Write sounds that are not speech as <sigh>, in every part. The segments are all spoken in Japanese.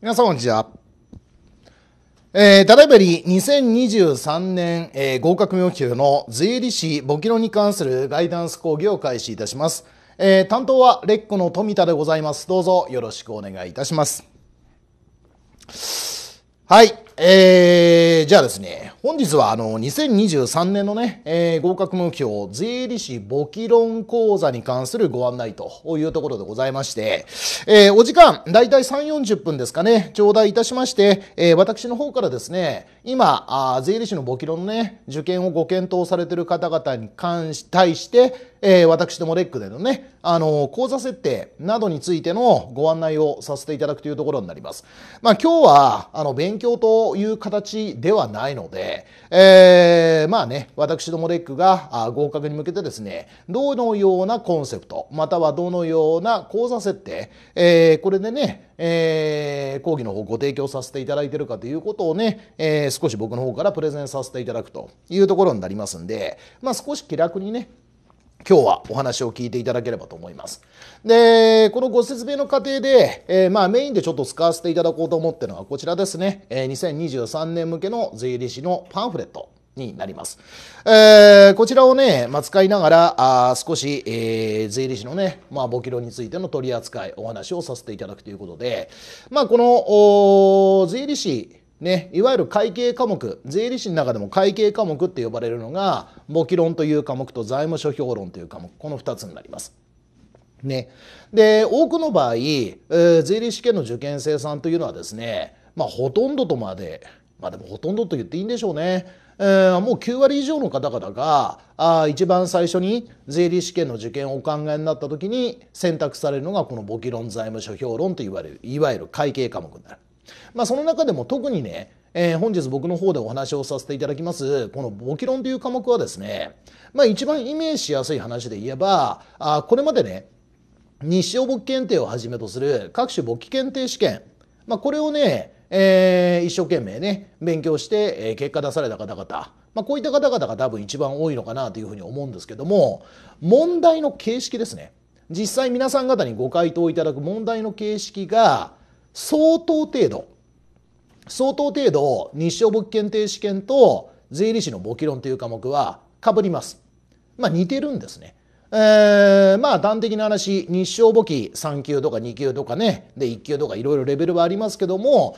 皆さんこんにちは。えー、ただいまより2023年、えー、合格要求の税理士簿記論に関するガイダンス講義を開始いたします。えー、担当はレッコの富田でございます。どうぞよろしくお願いいたします。はい。えー、じゃあですね、本日はあの2023年のね、えー、合格目標税理士簿記論講座に関するご案内というところでございまして、えー、お時間だいたい3、40分ですかね、頂戴いたしまして、えー、私の方からですね、今、あ税理士の簿記論のね、受験をご検討されている方々に関し、対して、えー、私どもレックでのね、あのー、講座設定などについてのご案内をさせていただくというところになります。まあ今日は、あの、勉強という形ではないので、で、えー、まあね、私どもレックが合格に向けてですね、どのようなコンセプト、またはどのような講座設定、えー、これでね、えー、講義の方ご提供させていただいているかということをね、えー、少し僕の方からプレゼンさせていただくというところになりますんで、まあ少し気楽にね、今日はお話を聞いていただければと思います。で、このご説明の過程で、えー、まあメインでちょっと使わせていただこうと思ってるのはこちらですね。えー、2023年向けの税理士のパンフレット。になります、えー、こちらをね、まあ、使いながらあ少し、えー、税理士のね、まあ、簿記論についての取り扱いお話をさせていただくということで、まあ、この税理士ね、いわゆる会計科目税理士の中でも会計科目って呼ばれるのが簿記論という科目と財務諸表論という科目この2つになります。ね、で多くの場合、えー、税理士試験の受験生さんというのはですね、まあ、ほとんどとまでまあでもほとんどと言っていいんでしょうね、えー、もう9割以上の方々があ一番最初に税理士試験の受験をお考えになった時に選択されるのがこの簿記論財務諸表論といわれるいわゆる会計科目になる。まあ、その中でも特にね、えー、本日僕の方でお話をさせていただきますこの「簿記論」という科目はですね、まあ、一番イメージしやすい話で言えばあこれまでね日照簿記検定をはじめとする各種簿記検定試験、まあ、これをね、えー、一生懸命ね勉強して、え結果出された方々まあ、こういった方々が多分一番多いのかなというふうに思うんですけども問題の形式ですね実際皆さん方にご回答いただく問題の形式が相当程度相当程度日照物件定試験と税理士の簿記論という科目はかぶります。まあ似てるんですね。えー、まあ端的な話日照簿記3級とか2級とかねで1級とかいろいろレベルはありますけども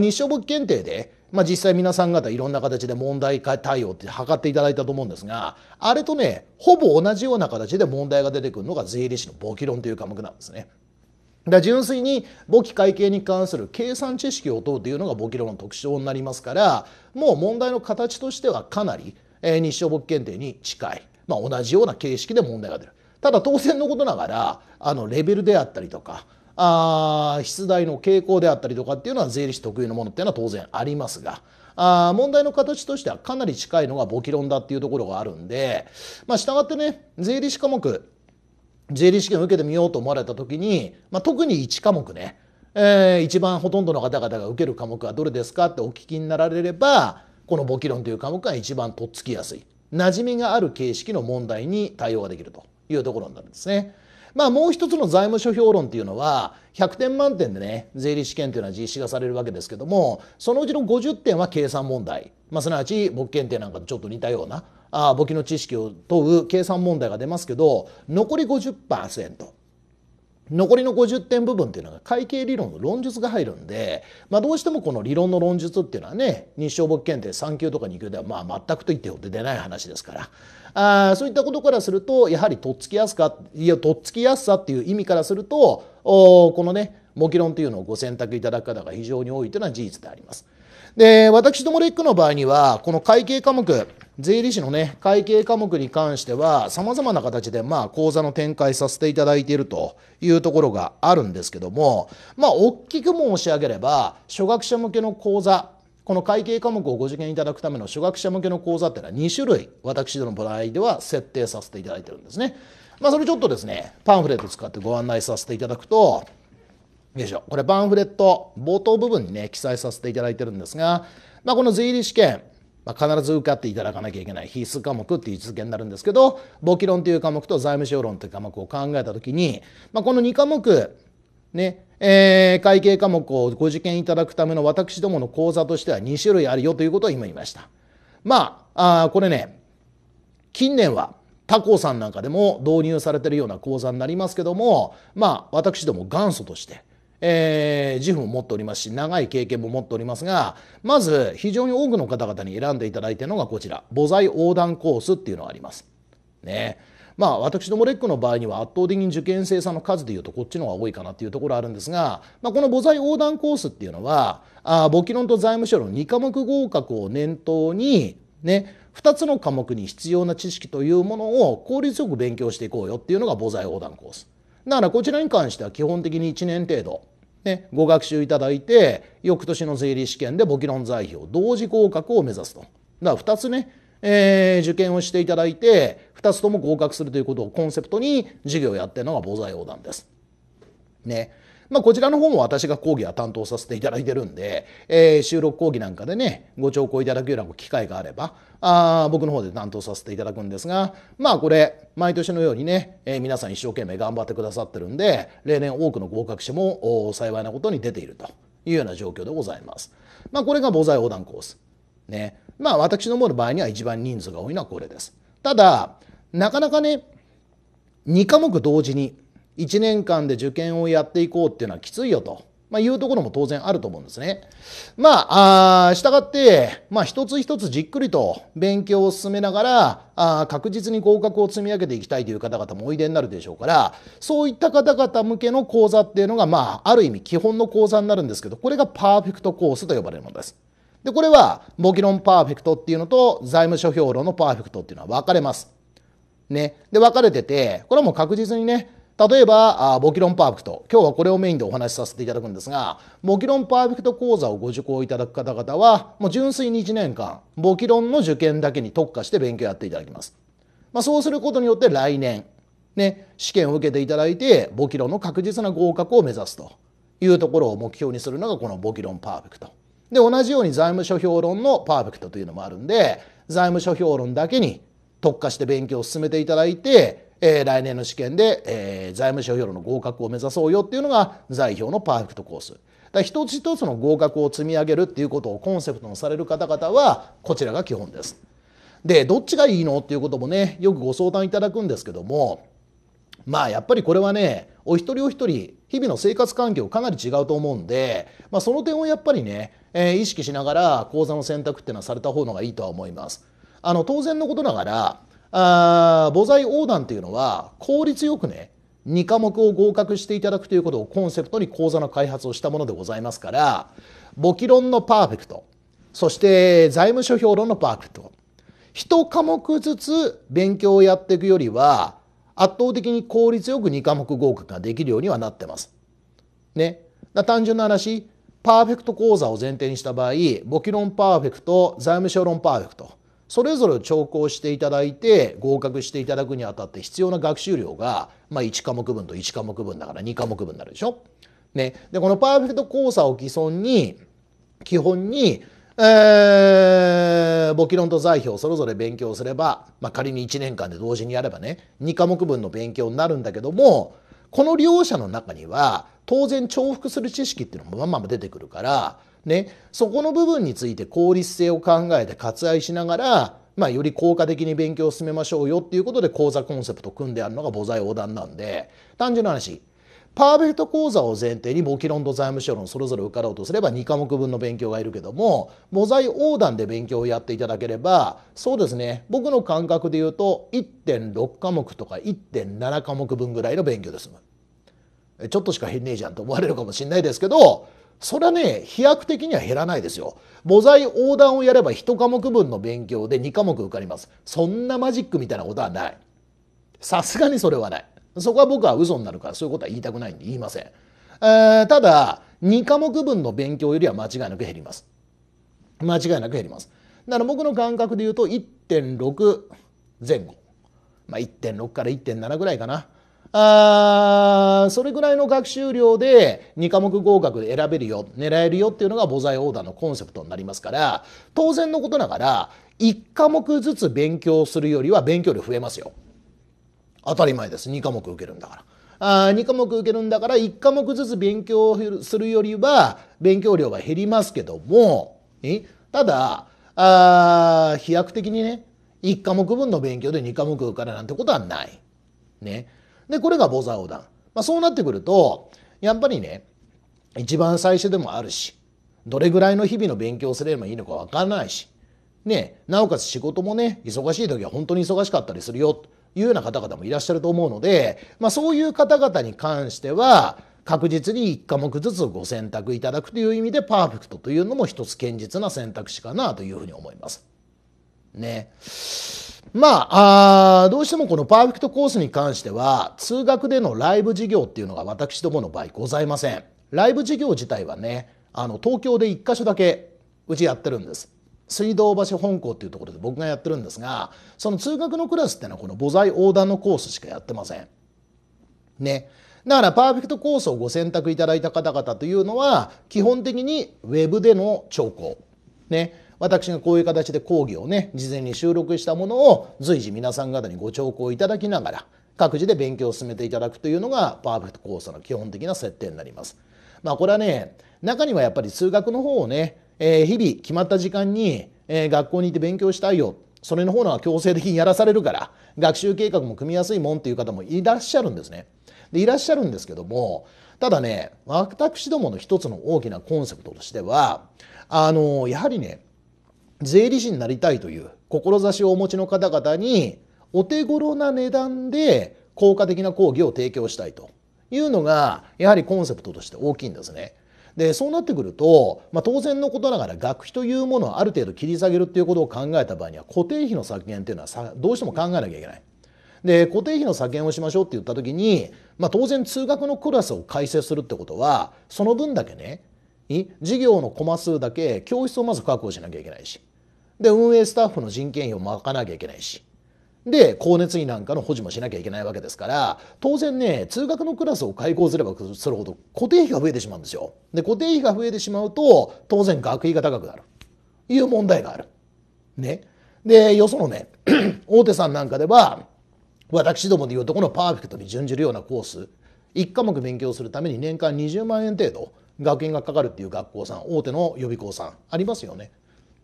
日照簿記検定で、まあ、実際皆さん方いろんな形で問題対応って測っていただいたと思うんですがあれとねほぼ同じような形で問題が出てくるのが税理士の簿記論という科目なんですね。だ純粋に簿記会計に関する計算知識を問うというのが簿記論の特徴になりますからもう問題の形としてはかなり、え日照簿記検定に近い、まあ、同じような形式で問題が出る。ただ当然のことながらあのレベルであったりとかあ出題の傾向であったりとかっていうのは税理士特有のものっていうのは当然ありますが。あ問題の形としてはかなり近いのが簿記論だっていうところがあるんで、まあ、従ってね税理士科目税理試験を受けてみようと思われた時に、まあ、特に1科目ね、えー、一番ほとんどの方々が受ける科目はどれですかってお聞きになられればこの簿記論という科目が一番とっつきやすい馴染みがある形式の問題に対応ができるというところになるんですね。まあ、もう一つの財務諸表論っていうのは100点満点でね税理試験というのは実施がされるわけですけどもそのうちの50点は計算問題、まあ、すなわち簿記検定なんかとちょっと似たようなあ簿記の知識を問う計算問題が出ますけど残り50%残りの50点部分っていうのが会計理論の論述が入るんで、まあ、どうしてもこの理論の論述っていうのはね日照簿記検定3級とか2級ではまあ全くと言ってって出ない話ですからあそういったことからするとやはりとっつきやすかいやとっつきやすさっていう意味からするとおこのね模擬論というのをご選択いただく方が非常に多いというのは事実であります。で私どもレックの場合にはこの会計科目税理士のね、会計科目に関しては、様々な形で、まあ、講座の展開させていただいているというところがあるんですけども、まあ、大きく申し上げれば、初学者向けの講座、この会計科目をご受験いただくための初学者向けの講座っていうのは2種類、私どもの場合では設定させていただいてるんですね。まあ、それちょっとですね、パンフレット使ってご案内させていただくと、よいしょ。これパンフレット、冒頭部分にね、記載させていただいてるんですが、まあ、この税理試験、まあ、必ず受かっていただかなきゃいけない必須科目っていう位置づけになるんですけど簿記論という科目と財務省論という科目を考えた時に、まあ、この2科目ねえー、会計科目をご受験いただくための私どもの講座としては2種類あるよということを今言いました。まあ、あこれね近年は他校さんなんかでも導入されてるような講座になりますけどもまあ私ども元祖としてえー、自負も持っておりますし長い経験も持っておりますがまず非常に多くの方々に選んでいただいているのがこちら母材横断コースっていうのがあります。ねまあ、私どもレックの場合には圧倒的に受験生さんの数でいうとこっちの方が多いかなっていうところあるんですが、まあ、この母材横断コースっていうのはあ簿記論と財務省の2科目合格を念頭に、ね、2つの科目に必要な知識というものを効率よく勉強していこうよっていうのが母材横断コース。だからこちらに関しては基本的に1年程度、ね、ご学習いただいて翌年の税理試験で簿記論材料同時合格を目指すと。だから2つね、えー、受験をしていただいて2つとも合格するということをコンセプトに授業をやってるのが母材横断です。ね。まあ、こちらの方も私が講義は担当させていただいてるんで、えー、収録講義なんかでねご聴講いただくような機会があればあ僕の方で担当させていただくんですがまあこれ毎年のようにね、えー、皆さん一生懸命頑張ってくださってるんで例年多くの合格者も幸いなことに出ているというような状況でございます。まあ、これが防災横断コース。ねまあ、私の思の場合には一番人数が多いのはこれです。ただなかなかね2科目同時に1年間で受験をやっていこうっていうのはきついよと、まあ、いうところも当然あると思うんですね。まあ、したがって、まあ、一つ一つじっくりと勉強を進めながら、あ確実に合格を積み上げていきたいという方々もおいでになるでしょうからそういった方々向けの講座っていうのが、まあ、ある意味基本の講座になるんですけどこれがパーフェクトコースと呼ばれるものです。でこれは模擬論パーフェクトっていうのと財務諸表論のパーフェクトっていうのは分かれます。ね、で分かれててこれはもう確実にね例えばボキロンパーフェクト今日はこれをメインでお話しさせていただくんですがボキロンパーフェクト講座をご受講いただく方々はもう純粋に1年間ボキロンの受験だけに特化して勉強やっていただきます、まあ、そうすることによって来年ね試験を受けていただいてボキロンの確実な合格を目指すというところを目標にするのがこのボキロンパーフェクトで同じように財務諸評論のパーフェクトというのもあるんで財務諸評論だけに特化して勉強を進めていただいてえー、来年の試験で、えー、財務省評論の合格を目指そうよっていうのが財表のパーフェクトコース。だ一つ一つの合格を積み上げるっていうことをコンセプトのされる方々はこちらが基本です。でどっちがいいのっていうこともねよくご相談いただくんですけどもまあやっぱりこれはねお一人お一人日々の生活環境かなり違うと思うんで、まあ、その点をやっぱりね、えー、意識しながら講座の選択っていうのはされた方のがいいとは思います。あの当然のことながらあ母材横断っていうのは効率よくね2科目を合格していただくということをコンセプトに講座の開発をしたものでございますから簿記論のパーフェクトそして財務諸表論のパーフェクト1科目ずつ勉強をやっていくよりは圧倒的に効率よく2科目合格ができるようにはなってます。ね、だ単純な話パーフェクト講座を前提にした場合簿記論パーフェクト財務諸論パーフェクトそれぞれ聴講していただいて合格していただくにあたって必要な学習量が、まあ、1科目分と1科目分だから2科目分になるでしょ。ね、でこのパーフェクト交差を基本に基本に、えー、簿記論と財表それぞれ勉強すれば、まあ、仮に1年間で同時にやればね2科目分の勉強になるんだけどもこの両者の中には当然重複する知識っていうのもまあま出てくるからね、そこの部分について効率性を考えて割愛しながら、まあ、より効果的に勉強を進めましょうよっていうことで講座コンセプト組んであるのが母財横断なんで単純な話パーフェクト講座を前提に簿記論と財務省論それぞれ受かろうとすれば2科目分の勉強がいるけども母財横断で勉強をやっていただければそうですね僕の感覚で言うと1.6科目とか1.7科目分ぐらいの勉強で済む。ちょっとしか変ねえじゃんと思われるかもしれないですけどそれはね飛躍的には減らないですよ母材横断をやれば1科目分の勉強で2科目受かりますそんなマジックみたいなことはないさすがにそれはないそこは僕は嘘になるからそういうことは言いたくないんで言いません、えー、ただ2科目分の勉強よりは間違いなく減ります間違いなく減りますだから僕の感覚で言うと1.6前後まあ1.6から1.7ぐらいかなあそれぐらいの学習量で2科目合格で選べるよ狙えるよっていうのが母材オーダーのコンセプトになりますから当然のことながら1科目ずつ勉強するよりは勉強量増えますよ当たり前です2科目受けるんだから。あ2科目受けるんだから1科目ずつ勉強するよりは勉強量が減りますけどもただあ飛躍的にね1科目分の勉強で2科目受かるなんてことはない。ね、でこれがボザオダまあ、そうなってくるとやっぱりね一番最初でもあるしどれぐらいの日々の勉強すればいいのか分からないし、ね、なおかつ仕事もね忙しい時は本当に忙しかったりするよというような方々もいらっしゃると思うので、まあ、そういう方々に関しては確実に1科目ずつご選択いただくという意味でパーフェクトというのも一つ堅実な選択肢かなというふうに思います。ね。まあ、あどうしてもこのパーフェクトコースに関しては、通学でのライブ事業っていうのが私どもの場合ございません。ライブ事業自体はね、あの、東京で1箇所だけうちやってるんです。水道橋本校っていうところで僕がやってるんですが、その通学のクラスっていうのはこの母材横断のコースしかやってません。ね。だからパーフェクトコースをご選択いただいた方々というのは、基本的にウェブでの聴講。ね。私がこういう形で講義をね事前に収録したものを随時皆さん方にご聴講いただきながら各自で勉強を進めていただくというのがパーフェクトコースの基本的な設定になります。まあ、これはね中にはやっぱり数学の方をね、えー、日々決まった時間に、えー、学校に行って勉強したいよそれの方は強制的にやらされるから学習計画も組みやすいもんっていう方もいらっしゃるんですね。でいらっしゃるんですけどもただね私どもの一つの大きなコンセプトとしてはあのやはりね税理士になりたいという志をお持ちの方々にお手頃な値段で効果的な講義を提供したいというのがやはりコンセプトとして大きいんですね。でそうなってくると、まあ、当然のことながら学費というものをある程度切り下げるっていうことを考えた場合には固定費の削減っていうのはどうしても考えなきゃいけない。で固定費の削減をしましょうって言った時に、まあ、当然通学のクラスを改正するってことはその分だけね授業のコマ数だけ教室をまず確保しなきゃいけないしで運営スタッフの人件費を巻かなきゃいけないしで光熱費なんかの保持もしなきゃいけないわけですから当然ね通学のクラスを開校すればするほど固定費が増えてしまうんですよ。で固定費が増えてしまうと当然学費が高くなるいう問題がある。ね、でよそのね <clears throat> 大手さんなんかでは私どもでいうとこのパーフェクトに準じるようなコース1科目勉強するために年間20万円程度学園がかかるっていう学校さん大手の予備校さんありますよね。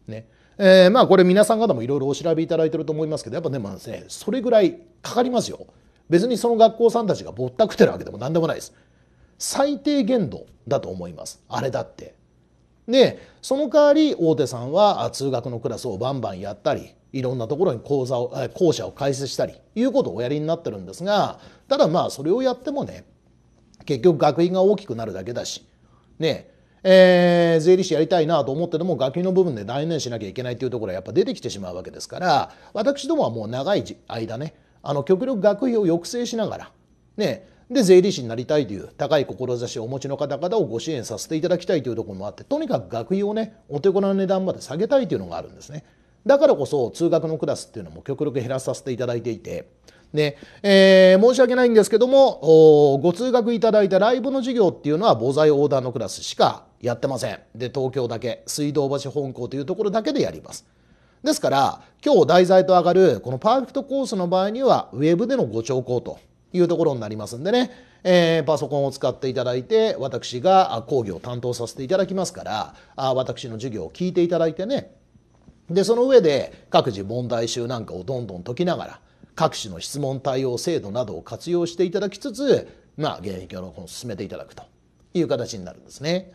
ねえー、まあこれ皆さん方もいろいろお調べいただいてると思いますけどやっぱですねそれぐらいかかりますよ別にその学校さんたちがぼったくってるわけでも何でもないです最低限度だと思いますあれだってでその代わり大手さんは通学のクラスをバンバンやったりいろんなところに講座を校舎を開設したりいうことをおやりになってるんですがただまあそれをやってもね結局学院が大きくなるだけだしねえー、税理士やりたいなと思ってでも学級の部分で断念しなきゃいけないというところはやっぱ出てきてしまうわけですから私どもはもう長い間ねあの極力学費を抑制しながらねで税理士になりたいという高い志をお持ちの方々をご支援させていただきたいというところもあってとにかく学費をねお手頃な値段まで下げたいというのがあるんですねだからこそ通学のクラスっていうのも極力減らさせていただいていてねえー、申し訳ないんですけどもご通学いただいたライブの授業っていうのは母材ダーのクラスしかやってませんで東京だけ水道橋本校というところだけでやりますですから今日題材と上がるこのパーフェクトコースの場合にはウェブでのご聴講というところになりますんでね、えー、パソコンを使っていただいて私が講義を担当させていただきますからあ私の授業を聞いていただいてねでその上で各自問題集なんかをどんどん解きながら各種の質問対応制度などを活用していただきつつまあ現役を進めていただくという形になるんですね。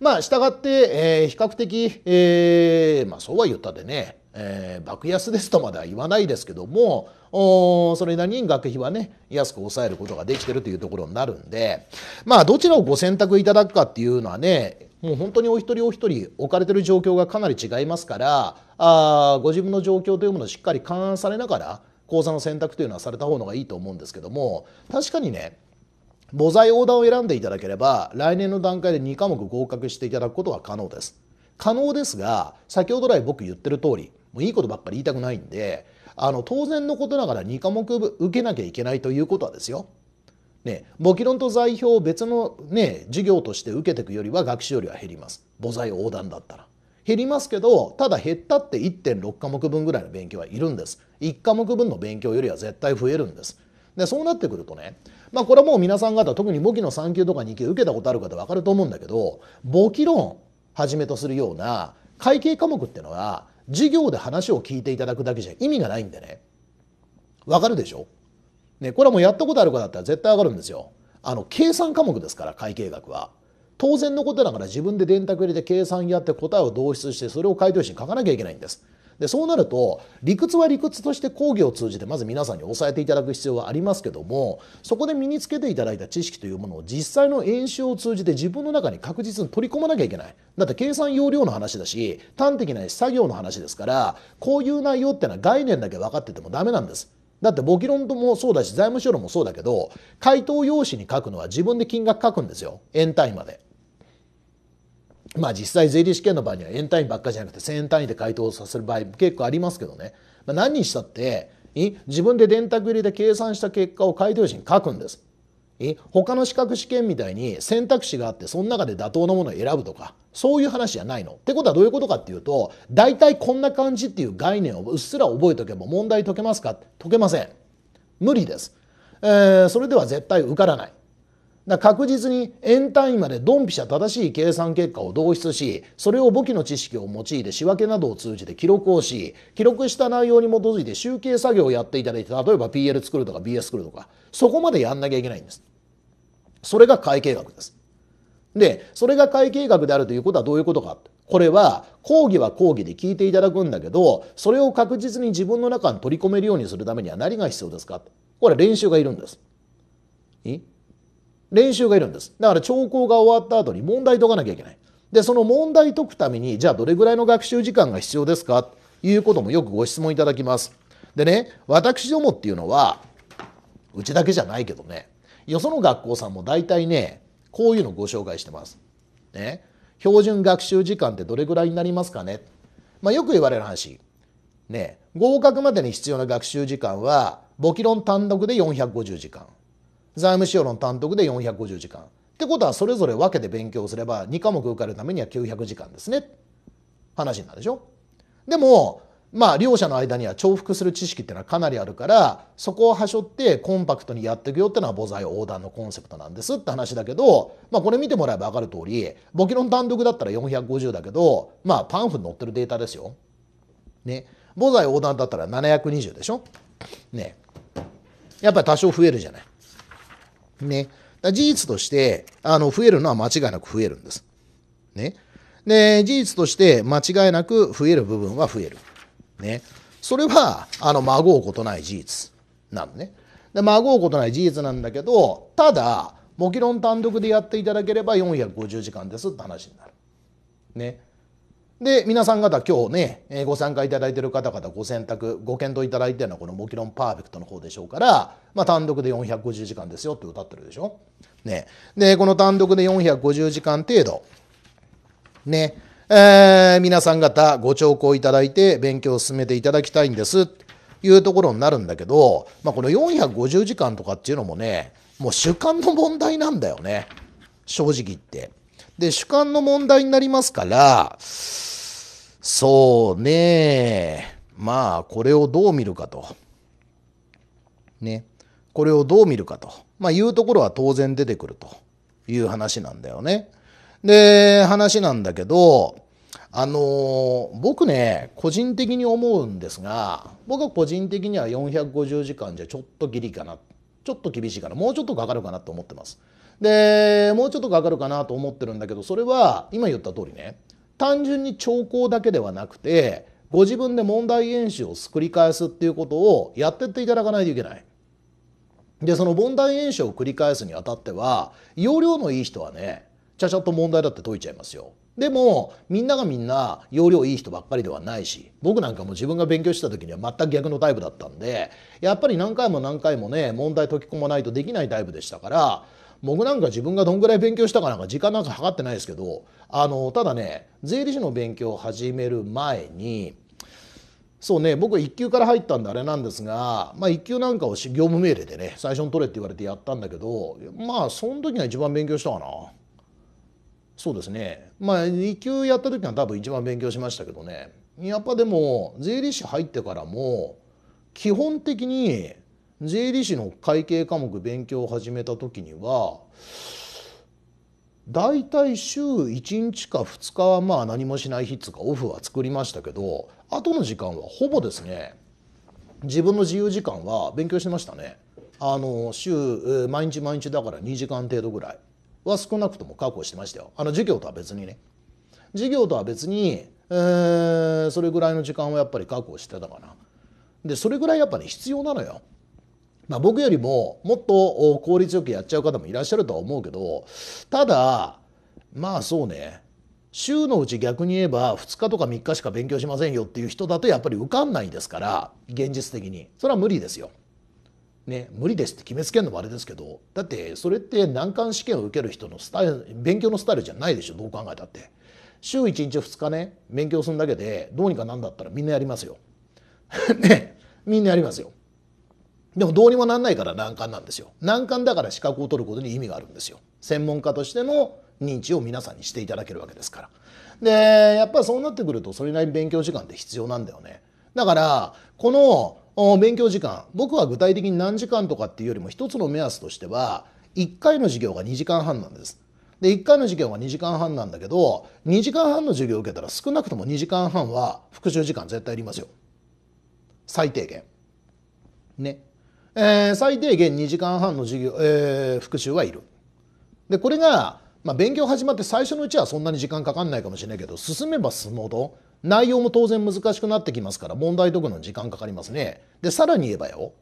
まあ、がって、えー、比較的、えー、まあ、そうは言ったでね、えー、爆安ですとまでは言わないですけどもおそれなりに学費はね安く抑えることができてるというところになるんでまあどちらをご選択いただくかっていうのはねもう本当にお一人お一人置かれてる状況がかなり違いますからあご自分の状況というものをしっかり勘案されながら講座の選択というのはされた方がいいと思うんですけども確かにね母材横断を選んでいただければ来年の段階で2科目合格していただくことが可能です可能ですが先ほど来僕言ってる通りもういいことばっかり言いたくないんであの当然のことながら2科目受けなきゃいけないということはですよね、簿記論と材表を別の、ね、授業として受けていくよりは学習よりは減ります母材横断だったら減りますけどただ減ったって1.6科目分ぐらいの勉強はいるんです1科目分の勉強よりは絶対増えるんですでそうなってくるとねまあ、これはもう皆さん方特に簿記の3級とか2級受けたことある方分かると思うんだけど簿記論はじめとするような会計科目ってのは授業で話を聞いていただくだけじゃ意味がないんでね分かるでしょね、これはもうやったことある方だったら絶対上がるんですよ。あの計算科目ですから会計学は。当然のことだから自分で電卓入れて計算やって答えを導出してそれを回答紙に書かなきゃいけないんです。でそうなると理屈は理屈として講義を通じてまず皆さんに押さえていただく必要はありますけどもそこで身につけていただいた知識というものを実際の演習を通じて自分の中に確実に取り込まなきゃいけないだって計算要領の話だし端的な作業の話ですからこういう内容ってのは概念だけ分かっててもダメなんですだって簿記論ともそうだし財務書論もそうだけど回答用紙に書くのは自分で金額書くんですよ円単位まで。まあ実際税理士試験の場合には円単位ばっかじゃなくて1,000円単位で回答させる場合結構ありますけどね、まあ、何にしたって自分で電卓入れて計算した結果を回答用に書くんです。他の資格試験みたいに選択肢があってその中で妥当なものを選ぶとかそういう話じゃないの。ってことはどういうことかっていうと大体こんな感じっていう概念をうっすら覚えとけば問題解けますか解けません。無理です。えー、それでは絶対受からない。だ確実に円単位までドンピシャ正しい計算結果を導出しそれを簿記の知識を用いて仕分けなどを通じて記録をし記録した内容に基づいて集計作業をやっていただいて例えば PL 作るとか BS 作るとかそこまでやんなきゃいけないんです。それが会計学です。でそれが会計学であるということはどういうことかこれは講義は講義で聞いていただくんだけどそれを確実に自分の中に取り込めるようにするためには何が必要ですかこれ練習がいるんです。練習がいるんですだから聴講が終わった後に問題解かなきゃいけないでその問題解くためにじゃあどれぐらいの学習時間が必要ですかということもよくご質問いただきますでね私どもっていうのはうちだけじゃないけどねよその学校さんも大体ねこういうのご紹介してます、ね、標準学習時間ってどれぐらいになりますかね、まあ、よく言われる話ね合格までに必要な学習時間は簿記論単独で450時間財務資料論単独で450時間ってことはそれぞれ分けて勉強すれば2科目受かるためには900時間ですね話になるでしょでもまあ両者の間には重複する知識っていうのはかなりあるからそこをはしょってコンパクトにやっていくよっていうのは母材横断のコンセプトなんですって話だけど、まあ、これ見てもらえば分かる通り簿記論単独だったら450だけどまあパンフに載ってるデータですよ。ね母材横断だったら720でしょ。ねやっぱり多少増えるじゃない。ね。事実として、あの、増えるのは間違いなく増えるんです。ね。で、事実として間違いなく増える部分は増える。ね。それは、あの、まごうことない事実なのね。で、まごうことない事実なんだけど、ただ、もちろん単独でやっていただければ450時間ですって話になる。ね。で、皆さん方今日ね、ご参加いただいている方々ご選択、ご検討いただいているのはこのもちろんパーフェクトの方でしょうから、まあ単独で450時間ですよって歌ってるでしょ。ね。で、この単独で450時間程度、ね、えー、皆さん方ご聴講いただいて勉強を進めていただきたいんですというところになるんだけど、まあこの450時間とかっていうのもね、もう主観の問題なんだよね。正直言って。で、主観の問題になりますから、そうね。まあ、これをどう見るかと。ね。これをどう見るかと。まあ、いうところは当然出てくるという話なんだよね。で、話なんだけど、あの僕ね、個人的に思うんですが、僕は個人的には450時間じゃちょっとギリかな。ちょっと厳しいかな。もうちょっとかかるかなと思ってます。で、もうちょっとかかるかなと思ってるんだけど、それは今言った通りね、単純に兆候だけではなくてご自分で問題演習を繰り返すっていうことをやってっていただかないといけない。でその問題演習を繰り返すにあたっては要領のいい人はねちゃちゃっと問題だって解いちゃいますよ。でもみんながみんな要領いい人ばっかりではないし僕なんかも自分が勉強した時には全く逆のタイプだったんでやっぱり何回も何回もね問題解き込まないとできないタイプでしたから僕なんか自分がどんぐらい勉強したかなんか時間なんか計ってないですけどあのただね税理士の勉強を始める前にそうね僕は1級から入ったんであれなんですが、まあ、1級なんかを業務命令でね最初に取れって言われてやったんだけどまあその時が一番勉強したかなそうですねまあ2級やった時は多分一番勉強しましたけどねやっぱでも税理士入ってからも基本的に税理士の会計科目勉強を始めた時には大体週1日か2日はまあ何もしない日っつかオフは作りましたけど後の時間はほぼですね自分の自由時間は勉強してましたねあの週毎日毎日だから2時間程度ぐらいは少なくとも確保してましたよあの授業とは別にね授業とは別に、えー、それぐらいの時間はやっぱり確保してたかなでそれぐらいやっぱね必要なのよまあ、僕よりももっと効率よくやっちゃう方もいらっしゃるとは思うけどただまあそうね週のうち逆に言えば2日とか3日しか勉強しませんよっていう人だとやっぱり受かんないですから現実的にそれは無理ですよ。ね、無理ですって決めつけるのもあれですけどだってそれって難関試験を受ける人のスタイル勉強のスタイルじゃないでしょどう考えたって。週1日2日ね勉強するだけでどうにかなんだったらみんなやりますよ。<laughs> ねみんなやりますよ。でもどうにもなんないから難関なんですよ難関だから資格を取ることに意味があるんですよ専門家としての認知を皆さんにしていただけるわけですからでやっぱりそうなってくるとそれなりに勉強時間って必要なんだよねだからこの勉強時間僕は具体的に何時間とかっていうよりも一つの目安としては1回の授業が2時間半なんですで1回の授業が2時間半なんだけど2時間半の授業を受けたら少なくとも2時間半は復習時間絶対いりますよ最低限ねえー、最低限2時間半の授業、えー、復習はいる。でこれが、まあ、勉強始まって最初のうちはそんなに時間かかんないかもしれないけど進めば進むほど内容も当然難しくなってきますから問題解くのに時間かかりますね。でさらに言えばよ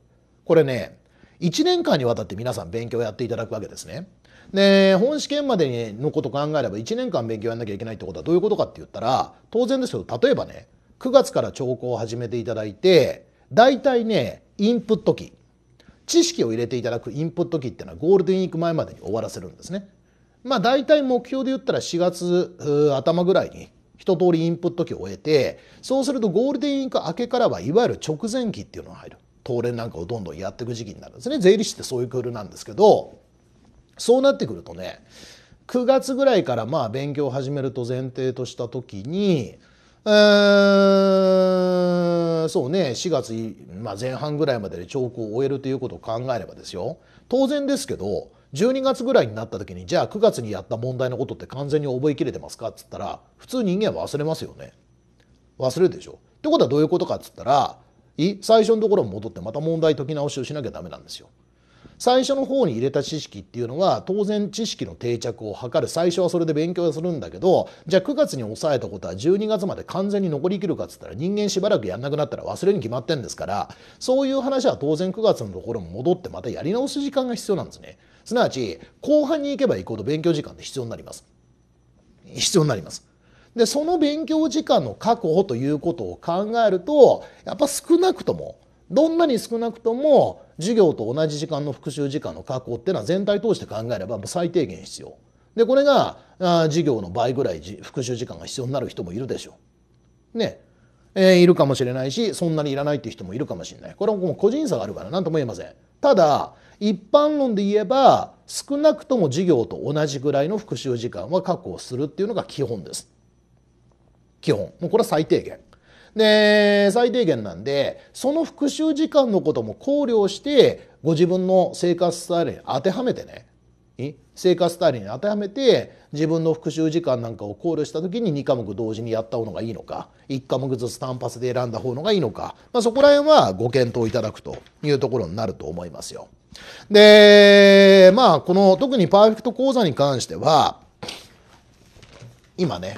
これね1年間にわたって皆さん勉強やっていただくわけですね。で本試験までのこと考えれば1年間勉強やんなきゃいけないってことはどういうことかって言ったら当然ですけど例えばね9月から聴講を始めていただいて大体ねインプット期知識を入れていただくインプット期っていうのはゴールデンウィーク前までに終わらせるんですね。まあ大体目標で言ったら4月頭ぐらいに一通りインプット期を終えてそうするとゴールデンウィーク明けからはいわゆる直前期っていうのが入る東連なんかをどんどんやっていく時期になるんですね税理士ってそういうクールなんですけどそうなってくるとね9月ぐらいからまあ勉強を始めると前提とした時にえそうね4月、まあ、前半ぐらいまでで兆候を終えるということを考えればですよ当然ですけど12月ぐらいになった時にじゃあ9月にやった問題のことって完全に覚えきれてますかっつったら普通人間は忘れますよね忘れるでしょ。ってことはどういうことかっつったら最初のところに戻ってまた問題解き直しをしなきゃダメなんですよ。最初の方に入れた知識っていうのは当然知識の定着を図る最初はそれで勉強するんだけどじゃあ9月に抑えたことは12月まで完全に残りきるかっつったら人間しばらくやんなくなったら忘れに決まってんですからそういう話は当然9月のところも戻ってまたやり直す時間が必要なんですね。すなわち後半に行けば行くほど勉強時間って必要になります。必要になります。でその勉強時間の確保ということを考えるとやっぱ少なくともどんなに少なくとも授業と同じ時間の復習時間の確保っていうのは全体通して考えれば最低限必要でこれが授業の倍ぐらい復習時間が必要になる人もいるでしょう。ねえー、いるかもしれないしそんなにいらないっていう人もいるかもしれないこれはもう個人差があるから何とも言えません。ただ一般論で言えば少なくとも授業と同じぐらいの復習時間は確保するっていうのが基本です。基本もうこれは最低限。で最低限なんでその復習時間のことも考慮してご自分の生活スタイルに当てはめてね生活スタイルに当てはめて自分の復習時間なんかを考慮した時に2科目同時にやった方がいいのか1科目ずつ単発で選んだ方のがいいのか、まあ、そこら辺はご検討いただくというところになると思いますよ。でまあこの特にパーフェクト講座に関しては今ね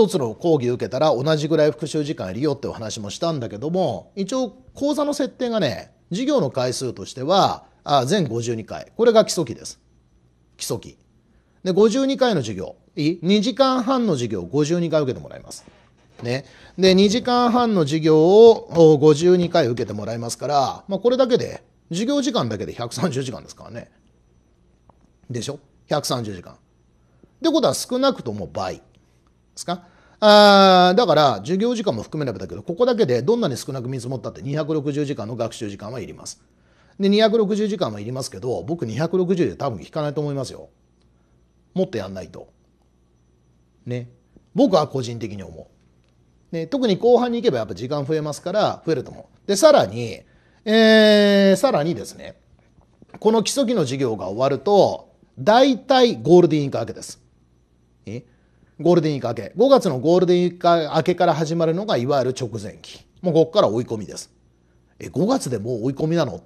一つの講義受けたら同じぐらい復習時間いるよってお話もしたんだけども一応講座の設定がね授業の回数としてはあ全52回これが基礎期です基礎期で52回の授業2時間半の授業を52回受けてもらいますね、で2時間半の授業を52回受けてもらいますから、まあ、これだけで授業時間だけで130時間ですからねでしょ130時間ってことは少なくとも倍ですか。あだから、授業時間も含めればだけど、ここだけでどんなに少なく見積もったって260時間の学習時間はいります。で、260時間はいりますけど、僕260で多分引かないと思いますよ。もっとやんないと。ね。僕は個人的に思う。ね、特に後半に行けばやっぱ時間増えますから、増えると思う。で、さらに、えー、さらにですね、この基礎期の授業が終わると、大体ゴールデンウィーク明けです。ゴールデンウィーク明け、5月のゴールデンウィーク明けから始まるのがいわゆる直前期。もうここから追い込みです。え、5月でもう追い込みなの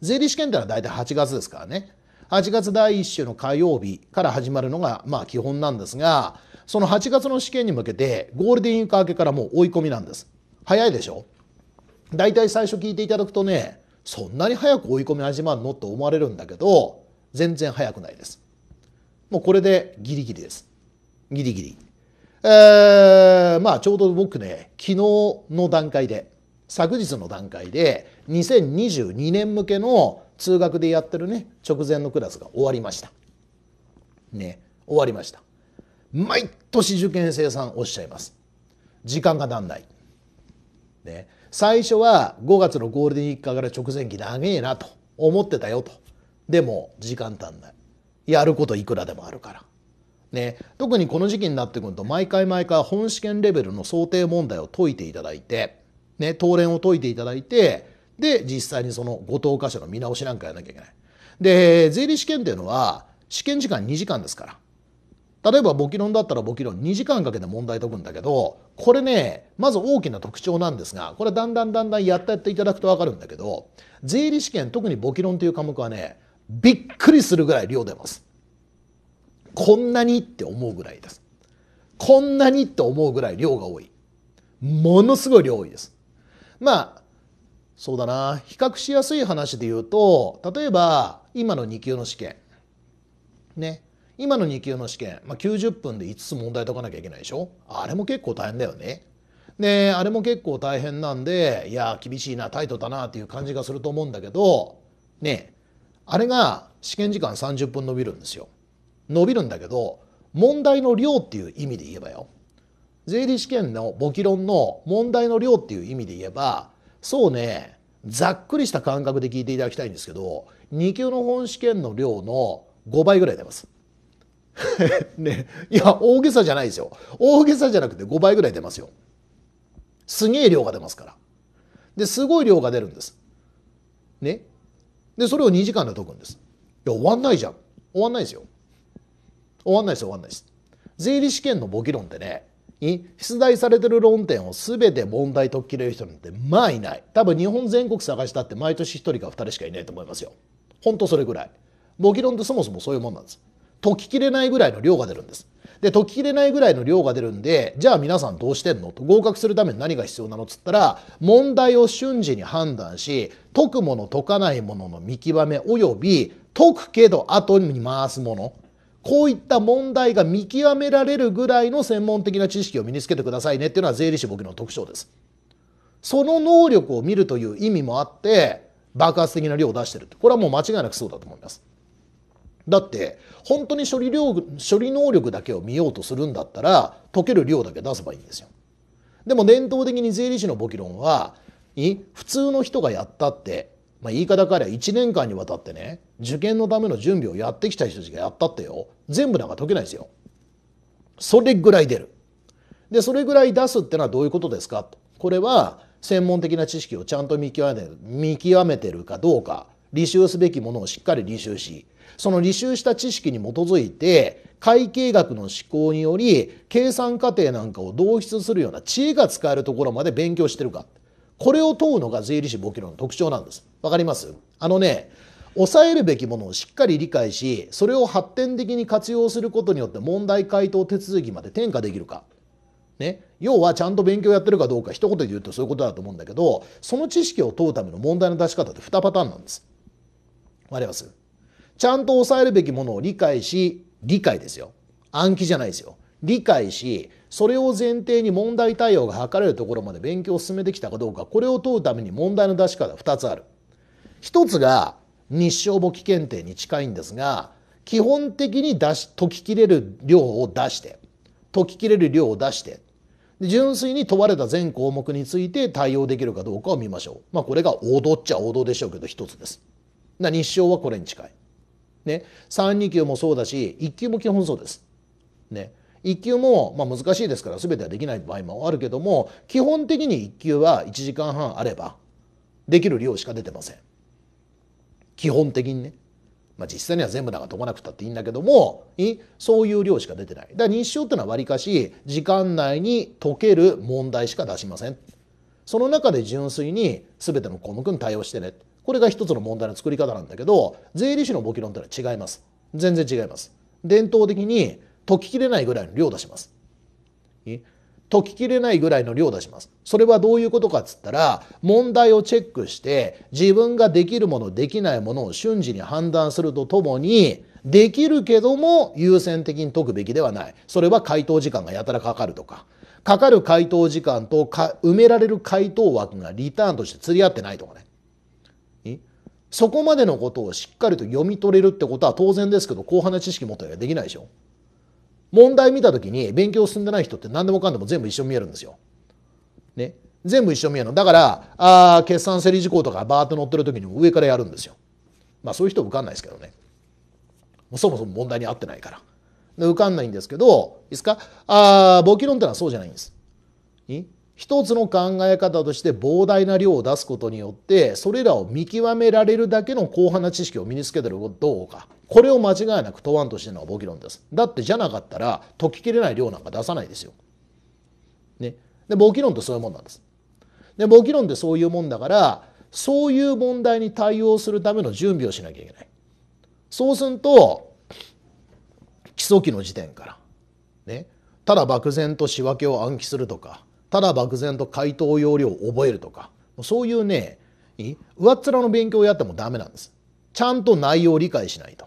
税理士てのは大体8月ですからね。8月第1週の火曜日から始まるのが、まあ基本なんですが、その8月の試験に向けて、ゴールデンウィーク明けからもう追い込みなんです。早いでしょ大体最初聞いていただくとね、そんなに早く追い込み始まるのと思われるんだけど、全然早くないです。もうこれでギリギリです。ギリギリ。えー、まあちょうど僕ね、昨日の段階で、昨日の段階で、2022年向けの通学でやってるね、直前のクラスが終わりました。ね、終わりました。毎年受験生さんおっしゃいます。時間がなんない。ね、最初は5月のゴールデンウィークから直前期長えなと思ってたよと。でも時間足んない。やることいくらでもあるから。ね、特にこの時期になってくると毎回毎回本試験レベルの想定問題を解いていただいて、ね、答練を解いていただいてで実際にそのご当科書の見直しなんかやらなきゃいけない。で税理試験っていうのは試験時間2時間ですから。例えば簿記論だったら簿記論2時間かけて問題解くんだけどこれねまず大きな特徴なんですがこれだんだんだんだんやってやっていただくと分かるんだけど税理試験特に簿記論という科目はねびっくりするぐらい量出ます。こんなにって思うぐらいです。こんなにって思うぐらい量が多い。ものすごい量多いです。まあ、そうだな。比較しやすい話で言うと、例えば、今の2級の試験。ね。今の2級の試験、まあ、90分で5つ問題解かなきゃいけないでしょあれも結構大変だよね。ね、あれも結構大変なんで、いや、厳しいな、タイトだなっていう感じがすると思うんだけど、ね、あれが試験時間30分伸びるんですよ。伸びるんだけど問題の量っていう意味で言えばよ税理士試験の簿記論の問題の量っていう意味で言えばそうねざっくりした感覚で聞いていただきたいんですけど2級の本試験の量の5倍ぐらい出ます。<laughs> ね、いや大げさじゃないですよ大げさじゃなくて5倍ぐらい出ますよすげえ量が出ますからですごい量が出るんですねでそれを2時間で解くんですいや終わんないじゃん終わんないですよ終わんないです終わんないです。税理試験の簿記論ってね出題されてる論点を全て問題解ききれる人なんてまあいない多分日本全国探したって毎年1人か2人しかいないと思いますよほんとそれぐらい簿記論ってそもそもそういうもんなんです解ききれないぐらいの量が出るんですで解ききれないぐらいの量が出るんでじゃあ皆さんどうしてんのと合格するために何が必要なのっつったら問題を瞬時に判断し解くもの解かないものの見極めおよび解くけど後に回すものこういった問題が見極められるぐらいの専門的な知識を身につけてくださいねっていうのは税理士簿記の特徴です。その能力を見るという意味もあって爆発的な量を出してるってこれはもう間違いなくそうだと思います。だって本当に処理量処理能力だけを見ようとするんだったら解ける量だけ出せばいいんですよ。でも伝統的に税理士の簿記論は普通の人がやったってまあ、言い方変えりゃ1年間にわたってね受験のための準備をやってきた人たちがやったってよ全部なんか解けないですよ。それぐらい出る。でそれぐらい出すってのはどういうことですかと。これは専門的な知識をちゃんと見極める見極めてるかどうか履修すべきものをしっかり履修しその履修した知識に基づいて会計学の思考により計算過程なんかを導出するような知恵が使えるところまで勉強してるかこれを問うのが税理士簿記の特徴なんです。わかりますあのね、抑えるべきものをしっかり理解し、それを発展的に活用することによって問題回答手続きまで転嫁できるか。ね、要はちゃんと勉強やってるかどうか一言で言うとそういうことだと思うんだけどその知識を問うための問題の出し方って2パターンなんです。わかりますちゃんと抑えるべきものを理解し理解ですよ暗記じゃないですよ理解しそれを前提に問題対応が図れるところまで勉強を進めてきたかどうかこれを問うために問題の出し方2つある一つが日照簿記検定に近いんですが基本的に出し解ききれる量を出して解ききれる量を出して純粋に問われた全項目について対応できるかどうかを見ましょう。まあ、これが王道っちゃ王道でしょうけど一つです。な日照はこれに近い。ね、3、2級もそうだし1級も基本そうです。ね、1級も、まあ、難しいですから全てはできない場合もあるけども基本的に1級は1時間半あればできる量しか出てません基本的にね、まあ、実際には全部なんか解かなくたっていいんだけどもそういう量しか出てないだから日照っていうのはわりかし時間内に解ける問題しか出しませんその中で純粋に全ての項目に対応してねこれが一つの問題の作り方なんだけど税理士の簿記論っいうのは違います全然違います伝統的に解ききれないぐらいの量を出します。解ききれないぐらいの量を出します。それはどういうことかっつったら、問題をチェックして、自分ができるもの、できないものを瞬時に判断するとともに、できるけども優先的に解くべきではない。それは回答時間がやたらかかるとか、かかる回答時間とか埋められる回答枠がリターンとして釣り合ってないとかね。そこまでのことをしっかりと読み取れるってことは当然ですけど、後半の知識持ったりはできないでしょ。問題見た時に勉強進んでない人って何でもかんでも全部一緒に見えるんですよ。ね。全部一緒に見えるの。だから、あ決算整理事項とかバーっと載ってる時にも上からやるんですよ。まあそういう人受かんないですけどね。もうそもそも問題に合ってないから。で受かんないんですけど、いいですかあ簿記論ってのはそうじゃないんです。い一つの考え方として膨大な量を出すことによってそれらを見極められるだけの広範な知識を身につけてるどうかこれを間違いなく問わんとしてるのが簿記論ですだってじゃなかったら解ききれない量なんか出さないですよ。ね、で簿記論ってそういうもんなんです。で簿記論ってそういうもんだからそういう問題に対応するための準備をしなきゃいけない。そうすると基礎期の時点から、ね、ただ漠然と仕分けを暗記するとかただ漠然と回答要領を覚えるとかそういうね上っ面の勉強をやってもダメなんですちゃんと内容を理解しないと、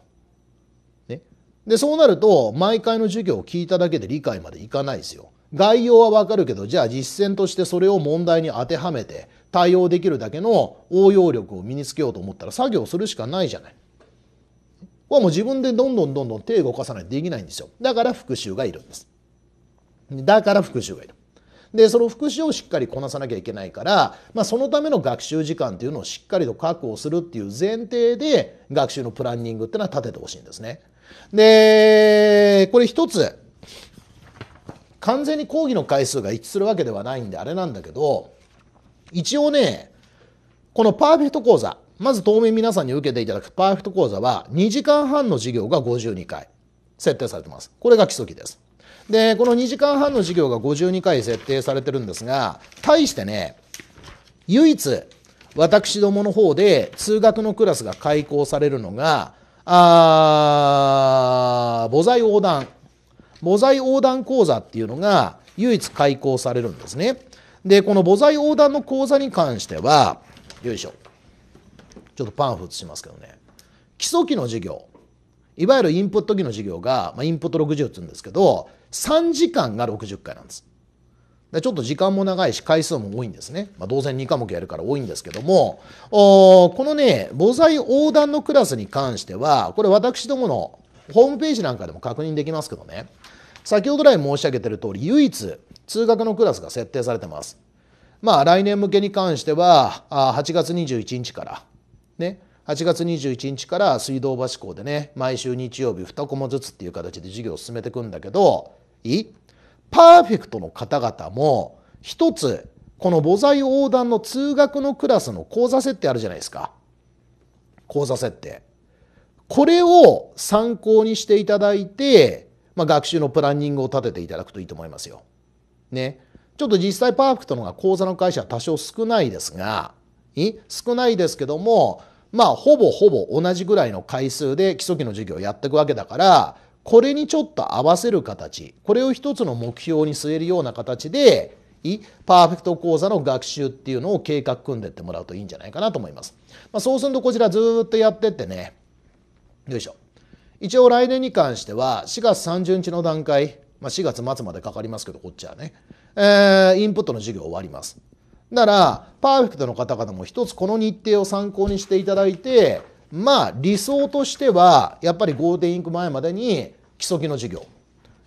ね、でそうなると毎回の授業を聞いただけで理解までいかないですよ概要はわかるけどじゃあ実践としてそれを問題に当てはめて対応できるだけの応用力を身につけようと思ったら作業するしかないじゃない。これはもう自分でどんどんどんどん手を動かさないとできないんですよ。だから復習がいるんです。だから復習がいる。でその復習をしっかりこなさなきゃいけないから、まあ、そのための学習時間っていうのをしっかりと確保するっていう前提で学習のプランニングっていうのは立ててほしいんですね。でこれ一つ完全に講義の回数が一致するわけではないんであれなんだけど一応ねこのパーフェクト講座まず当面皆さんに受けていただくパーフェクト講座は2時間半の授業が52回設定されてます。これが基礎期です。でこの2時間半の授業が52回設定されてるんですが対してね唯一私どもの方で通学のクラスが開講されるのがあ母材横断母材横断講座っていうのが唯一開講されるんですね。でこの母材横断の講座に関してはよいしょちょっとパンフつしますけどね基礎期の授業いわゆるインプット期の授業が、まあ、インプット60ってうんですけど3時間が60回なんです。でちょっと時間も長いし回数も多いんですね。まあ、当然2科目やるから多いんですけども、このね、母材横断のクラスに関しては、これ私どものホームページなんかでも確認できますけどね、先ほど来申し上げてる通り、唯一通学のクラスが設定されてます。まあ来年向けに関しては、8月21日から、ね、8月21日から水道橋校でね毎週日曜日2コマずつっていう形で授業を進めていくんだけどいいパーフェクトの方々も一つこの母材横断の通学のクラスの講座設定あるじゃないですか講座設定これを参考にしていただいて、まあ、学習のプランニングを立てていただくといいと思いますよ。ね。ちょっと実際パーフェクトのが講座の会社は多少少ないですが、少ないですけどもまあほぼほぼ同じぐらいの回数で基礎期の授業をやっていくわけだからこれにちょっと合わせる形これを一つの目標に据えるような形でパーフェクト講座の学習っていうのを計画組んでってもらうといいんじゃないかなと思います。まあ、そうするとこちらずっとやってってねよいしょ一応来年に関しては4月30日の段階、まあ、4月末までかかりますけどこっちはね、えー、インプットの授業終わります。ならパーフェクトの方々も一つこの日程を参考にしていただいてまあ理想としてはやっぱりゴールデンウィーク前までに基礎の授業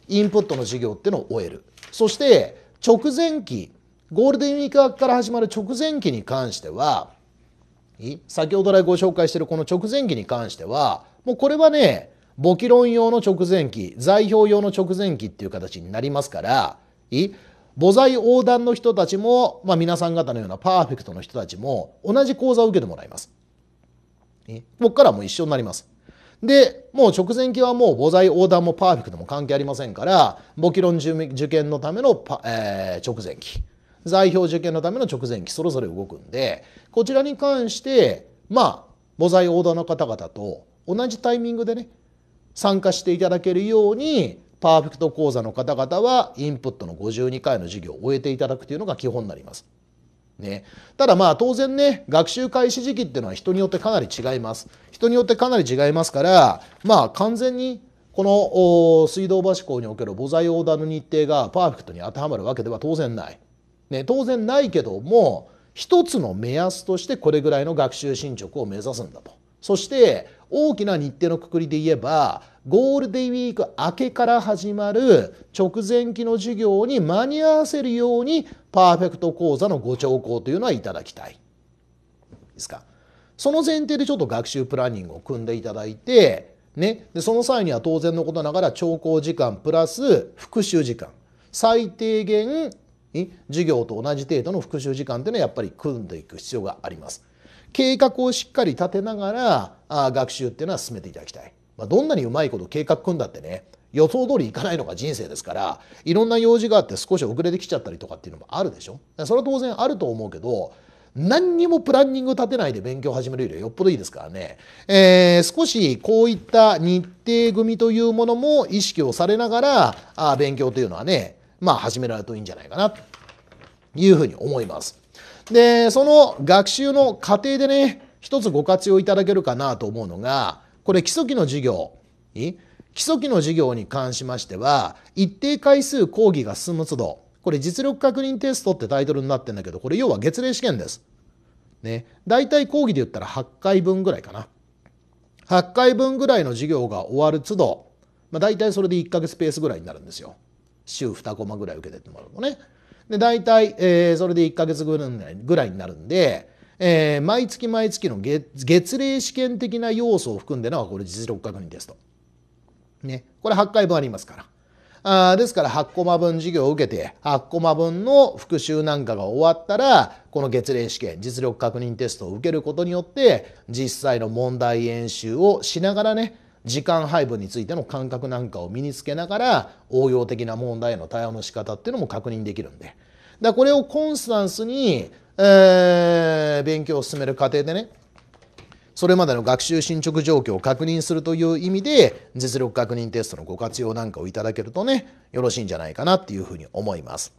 インプットの授業っていうのを終えるそして直前期ゴールデンウィーク明けから始まる直前期に関しては先ほど来ご紹介しているこの直前期に関してはもうこれはね簿記論用の直前期財表用の直前期っていう形になりますから母材横断の人たちも、まあ、皆さん方のようなパーフェクトの人たちも同じ講座を受けてもらいます。僕からも一緒になります。で、もう直前期はもう母材横断もパーフェクトも関係ありませんから、簿記論受験のためのパ、えー、直前期、材表受験のための直前期、それぞれ動くんで、こちらに関して、まあ、母材横断の方々と同じタイミングでね、参加していただけるように、パーフェクト講座の方々はインプットの52回の授業を終えていただくというのが基本になります。ね、ただまあ当然ね学習開始時期っていうのは人によってかなり違います人によってかなり違いますからまあ完全にこの水道橋校における母材オーダーの日程がパーフェクトに当てはまるわけでは当然ない、ね、当然ないけども一つの目安としてこれぐらいの学習進捗を目指すんだとそして大きな日程のくくりで言えばゴールデンウィーク明けから始まる直前期の授業に間に合わせるようにパーフェクト講座のご兆候というのはいただきたい。ですか。その前提でちょっと学習プランニングを組んでいただいて、ね、でその際には当然のことながら聴講時間プラス復習時間最低限授業と同じ程度の復習時間というのはやっぱり組んでいく必要があります。計画をしっかり立てながら学習っていうのは進めていただきたい。まあ、どんなにうまいこと計画組んだってね予想通りいかないのが人生ですからいろんな用事があって少し遅れてきちゃったりとかっていうのもあるでしょそれは当然あると思うけど何にもプランニング立てないで勉強始めるよりはよっぽどいいですからね、えー、少しこういった日程組というものも意識をされながらあ勉強というのはねまあ始められるといいんじゃないかなというふうに思います。でその学習の過程でね一つご活用いただけるかなと思うのが、これ基礎期の授業基礎期の授業に関しましては、一定回数講義が進む都度、これ実力確認テストってタイトルになってんだけど、これ要は月例試験です。ね。大体講義で言ったら8回分ぐらいかな。8回分ぐらいの授業が終わる都度、まあ、大体それで1ヶ月ペースぐらいになるんですよ。週2コマぐらい受けてってもらうとね。で、大体、えー、それで1ヶ月ぐらいになるんで、えー、毎月毎月の月月例試験的な要素を含んでのはこれ実力確認ですと。ね、これ8回分ありますから。あですから8コマ分授業を受けて8コマ分の復習なんかが終わったらこの月齢試験実力確認テストを受けることによって実際の問題演習をしながらね時間配分についての感覚なんかを身につけながら応用的な問題への対応の仕方っていうのも確認できるんで。だこれをコンスタンスにえー、勉強を進める過程でねそれまでの学習進捗状況を確認するという意味で実力確認テストのご活用なんかをいただけるとねよろしいんじゃないかなっていうふうに思います。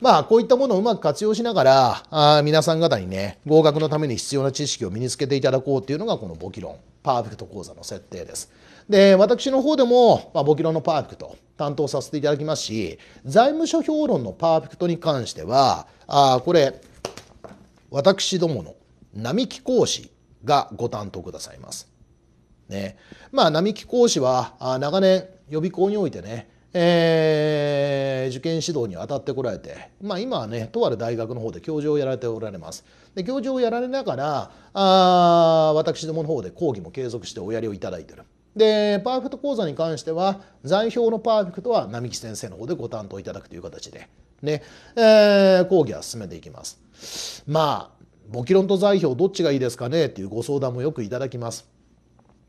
まあこういったものをうまく活用しながらあ皆さん方にね合格のために必要な知識を身につけていただこうっていうのがこの簿記論パーフェクト講座の設定です。で私の方でも、まあ、簿記論のパーフェクト担当させていただきますし財務諸表論のパーフェクトに関してはあこれ私どもの並木講師がご担当くださいます。ね、まあ並木講師は長年予備校においてね、えー、受験指導に当たってこられて、まあ、今はねとある大学の方で教授をやられておられます。で教授をやられながらあ私どもの方で講義も継続しておやりをいただいてる。でパーフェクト講座に関しては在標のパーフェクトは並木先生の方でご担当いただくという形でね、えー、講義は進めていきます。まあ、簿記論と財表どっちがいいですかねっていうご相談もよくいただきます。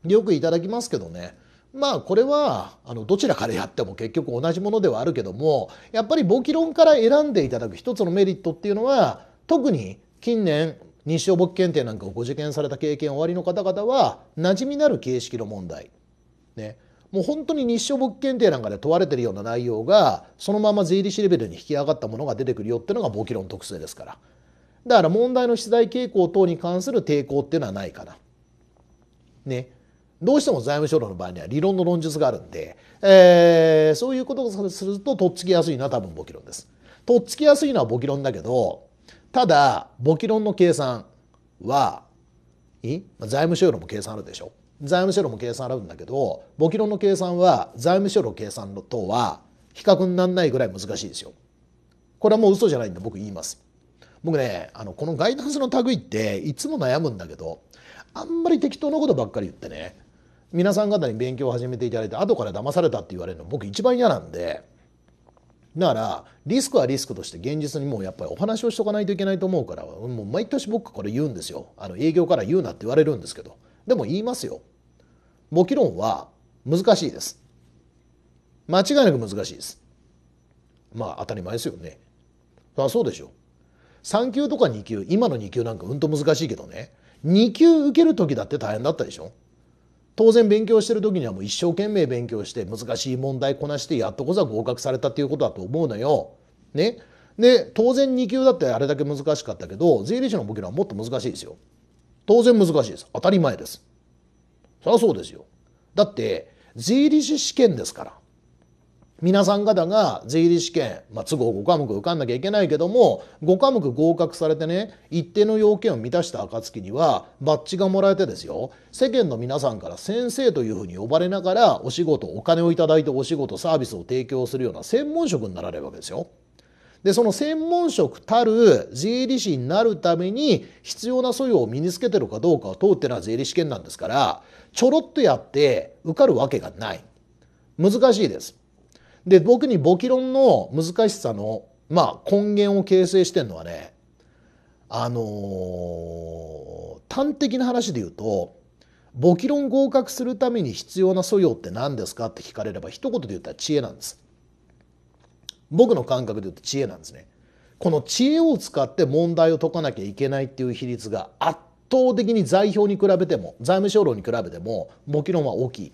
よくいただきますけどね、まあこれはあのどちらからやっても結局同じものではあるけどもやっぱり簿記論から選んでいただく一つのメリットっていうのは特に近年日照簿記検定なんかをご受験された経験おありの方々は馴染みなる形式の問題、ね、もう本当に日照簿記検定なんかで問われてるような内容がそのまま税理士レベルに引き上がったものが出てくるよっていうのが簿記論特性ですからだから問題の出題傾向等に関する抵抗っていうのはないかな。ね。どうしても財務省の場合には理論の論述があるんで、えー、そういうことをするととっつきやすいのは多分簿記論です。とっつきやすいのは簿記論だけどただ簿記論の計算は財務省よりも計算あるでしょ財務諸路も計算あるんだけど簿記論の計算は財務諸路計算の等は比較にならないぐらい難しいですよ。これはもう嘘じゃないんで僕言います。僕ねあのこのガイダンスの類っていつも悩むんだけどあんまり適当なことばっかり言ってね皆さん方に勉強を始めていただいて後から騙されたって言われるの僕一番嫌なんでだからリスクはリスクとして現実にもうやっぱりお話をしとかないといけないと思うからもう毎年僕これ言うんですよあの営業から言うなって言われるんですけどでも言いますよ簿記論は難しいです。間違いなく難しいです。まあ当たり前ですよね。そりゃそうでしょ。3級とか2級、今の2級なんかうんと難しいけどね、2級受ける時だって大変だったでしょ。当然勉強してる時にはもう一生懸命勉強して難しい問題こなしてやっとこそ合格されたっていうことだと思うのよ。ね。で当然2級だってあれだけ難しかったけど税理士の簿記はもっと難しいですよ。当然難しいです。当たり前です。そりゃそうですよ。だって税理士試験ですから。皆さん方が税理試験、まあ、都合5科目受かんなきゃいけないけども5科目合格されてね一定の要件を満たした暁にはバッジがもらえてですよ世間の皆さんから先生というふうに呼ばれながらお仕事お金を頂いてお仕事サービスを提供するような専門職になられるわけですよ。でその専門職たる税理士になるために必要な素養を身につけてるかどうかを問うっていうのは税理試験なんですからちょろっとやって受かるわけがない難しいですで僕に簿記論の難しさのまあ根源を形成してるのはねあのー、端的な話で言うと簿記論合格するために必要な素養って何ですかって聞かれれば一言で言ったら知恵なんです僕の感覚で言うと知恵なんですねこの知恵を使って問題を解かなきゃいけないっていう比率が圧倒的に財表に比べても財務省論に比べても募金論は大き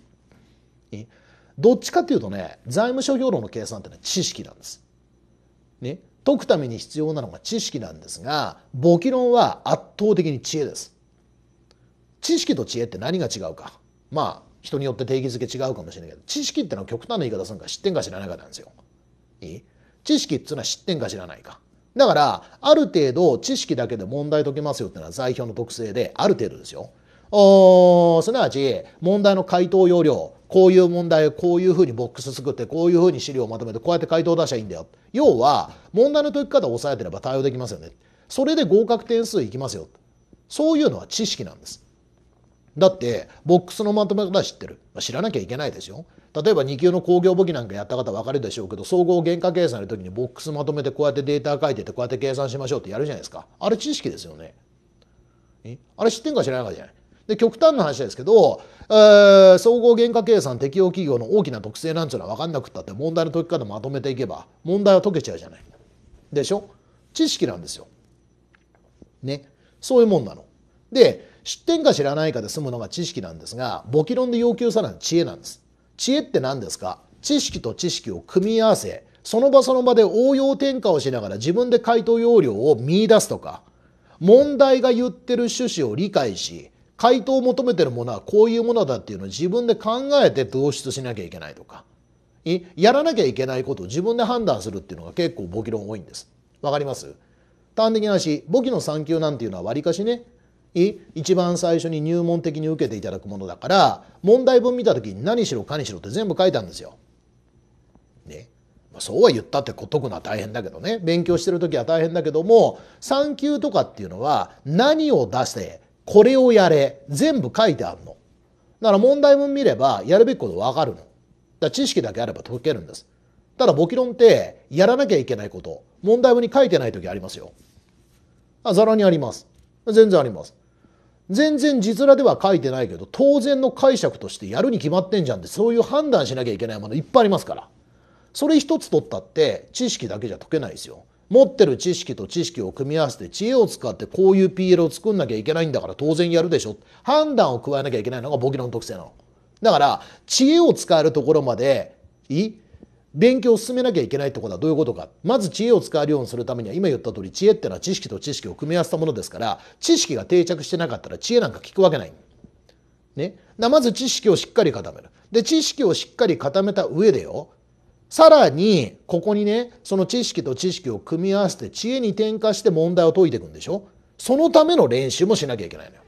い。どっちかっていうとね財務諸表論の計算ってのは知識なんです。ね解くために必要なのが知識なんですが簿記論は圧倒的に知恵です。知識と知恵って何が違うかまあ人によって定義づけ違うかもしれないけど知識ってのは極端な言い方するから知ってんか知らないかなんですよ。いい知識っていうのは知ってんか知らないか。だから、ある程度知識だけで問題解けますよっていうのは代表の特性で、ある程度ですよ。おすなわち、問題の回答要領、こういう問題をこういうふうにボックス作って、こういうふうに資料をまとめて、こうやって回答を出しゃいいんだよ。要は、問題の解き方を抑えてれば対応できますよね。それで合格点数いきますよ。そういうのは知識なんです。だって、ボックスのまとめ方知ってる。知らなきゃいけないですよ。例えば2級の工業簿記なんかやった方分かるでしょうけど総合原価計算の時にボックスまとめてこうやってデータ書いててこうやって計算しましょうってやるじゃないですかあれ知識ですよねあれ知ってんか知らないかじゃないで極端な話ですけど、えー、総合原価計算適用企業の大きな特性なんていうのは分かんなくったって問題の解き方まとめていけば問題は解けちゃうじゃないでしょ知識なんですよねそういうもんなので知ってんか知らないかで済むのが知識なんですが簿記論で要求されるのは知恵なんです知恵って何ですか知識と知識を組み合わせその場その場で応用転換をしながら自分で回答要領を見いだすとか問題が言ってる趣旨を理解し回答を求めてるものはこういうものだっていうのを自分で考えて導出しなきゃいけないとかやらなきゃいけないことを自分で判断するっていうのが結構簿記論多いんです。わかります端的な話簿記の3級なんていうのはわりかしねい一番最初に入門的に受けていただくものだから問題文見た時に何しろかにしろって全部書いたんですよ。ね。まあ、そうは言ったって解くのは大変だけどね勉強してる時は大変だけども3級とかっていうのは何を出せこれをやれ全部書いてあるの。だから問題文見ればやるべきこと分かるの。だ知識だけあれば解けるんです。ただ簿記論ってやらなきゃいけないこと問題文に書いてない時ありますよ。あざらにあります。全然あります。全然字面では書いてないけど当然の解釈としてやるに決まってんじゃんってそういう判断しなきゃいけないものいっぱいありますからそれ一つ取ったって知識だけじゃ解けないですよ持ってる知識と知識を組み合わせて知恵を使ってこういう PL を作んなきゃいけないんだから当然やるでしょ判断を加えなきゃいけないのが簿記の特性なのだから知恵を使えるところまでいい勉強を進めなきゃいけないってことはどういうことかまず知恵を使えるようにするためには今言った通り知恵ってのは知識と知識を組み合わせたものですから知識が定着してなかったら知恵なんか聞くわけない。ね、まず知識をしっかり固める。で知識をしっかり固めた上でよさらにここにねその知識と知識を組み合わせて知恵に転化して問題を解いていくんでしょそのための練習もしなきゃいけないのよ。